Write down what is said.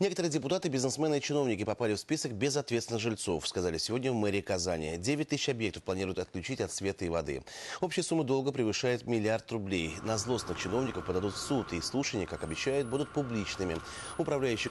Некоторые депутаты, бизнесмены и чиновники попали в список безответственных жильцов, сказали сегодня в мэрии Казани. 9 тысяч объектов планируют отключить от света и воды. Общая сумма долга превышает миллиард рублей. На злостных чиновников подадут в суд, и слушания, как обещают, будут публичными. Управляющий